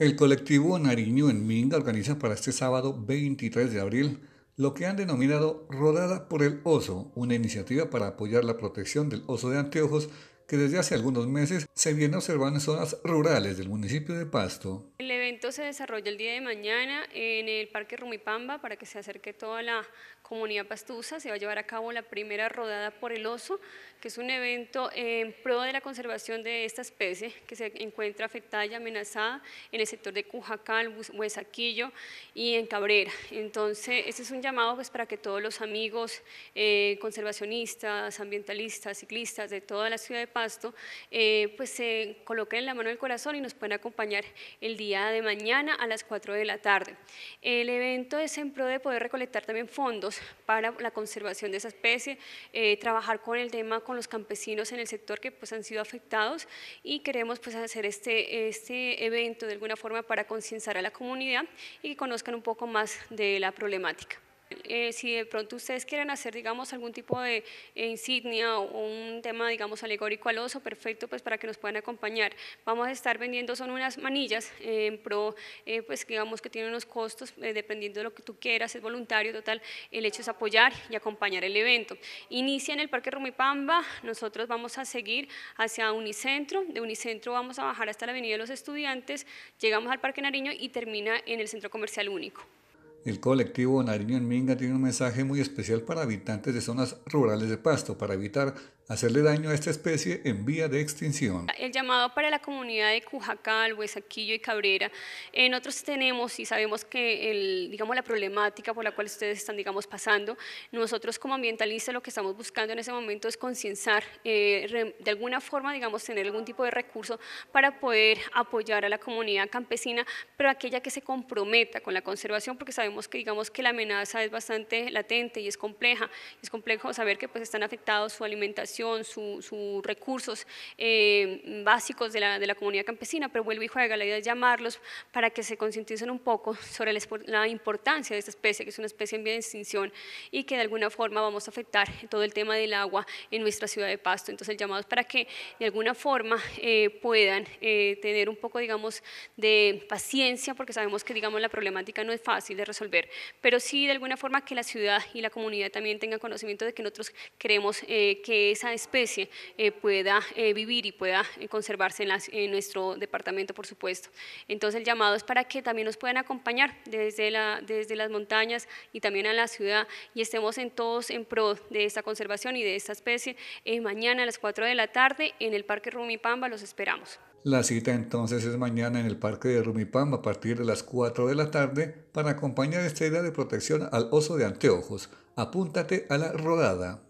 El colectivo Nariño en Minga organiza para este sábado 23 de abril lo que han denominado Rodada por el Oso, una iniciativa para apoyar la protección del oso de anteojos que desde hace algunos meses se viene observando en zonas rurales del municipio de Pasto. El evento se desarrolla el día de mañana en el Parque Rumipamba para que se acerque toda la comunidad pastusa. Se va a llevar a cabo la primera rodada por el oso, que es un evento en pro de la conservación de esta especie que se encuentra afectada y amenazada en el sector de Cujacal, Huesaquillo y en Cabrera. Entonces, este es un llamado pues, para que todos los amigos eh, conservacionistas, ambientalistas, ciclistas de toda la ciudad de Pasto eh, pues se coloquen en la mano del corazón y nos pueden acompañar el día de mañana a las 4 de la tarde. El evento es en pro de poder recolectar también fondos para la conservación de esa especie, eh, trabajar con el tema con los campesinos en el sector que pues han sido afectados y queremos pues hacer este, este evento de alguna forma para concienciar a la comunidad y que conozcan un poco más de la problemática. Eh, si de pronto ustedes quieren hacer, digamos, algún tipo de insignia o un tema, digamos, alegórico al oso, perfecto, pues para que nos puedan acompañar. Vamos a estar vendiendo, son unas manillas eh, en pro, eh, pues digamos que tienen unos costos, dependiendo de lo que tú quieras, es voluntario, total, el hecho es apoyar y acompañar el evento. Inicia en el Parque Rumipamba, nosotros vamos a seguir hacia Unicentro, de Unicentro vamos a bajar hasta la Avenida de los Estudiantes, llegamos al Parque Nariño y termina en el Centro Comercial Único. El colectivo Nariño en Minga tiene un mensaje muy especial para habitantes de zonas rurales de Pasto para evitar hacerle daño a esta especie en vía de extinción. El llamado para la comunidad de Cujacal, Huesaquillo y Cabrera, En eh, nosotros tenemos y sabemos que el, digamos, la problemática por la cual ustedes están digamos, pasando, nosotros como ambientalistas lo que estamos buscando en ese momento es concienciar, eh, de alguna forma, digamos, tener algún tipo de recurso para poder apoyar a la comunidad campesina, pero aquella que se comprometa con la conservación, porque sabemos que digamos que la amenaza es bastante latente y es compleja. Es complejo saber que pues están afectados su alimentación, sus recursos eh, básicos de la, de la, comunidad campesina, pero vuelvo y juega, la idea es llamarlos para que se concienticen un poco sobre la, importancia de esta especie, que es una especie en vía de extinción y que de alguna forma vamos a afectar todo el tema del agua en nuestra ciudad de Pasto. Entonces el llamado es para que de alguna forma eh, puedan eh, tener un poco, digamos, de paciencia, porque sabemos que, digamos, la problemática no es fácil de resolver pero sí de alguna forma que la ciudad y la comunidad también tengan conocimiento de que nosotros queremos eh, que esa especie eh, pueda eh, vivir y pueda conservarse en, nuestro departamento, por supuesto. Entonces el llamado es para que también nos puedan acompañar desde, la, desde las montañas y también a la ciudad y estemos en todos en pro de esta conservación y de esta especie. mañana a las 4 de la tarde en el Parque Rumipamba los esperamos. La cita entonces es mañana en el Parque de Rumipamba a partir de las 4 de la tarde para acompañar esta idea de protección al oso de anteojos. Apúntate a la rodada.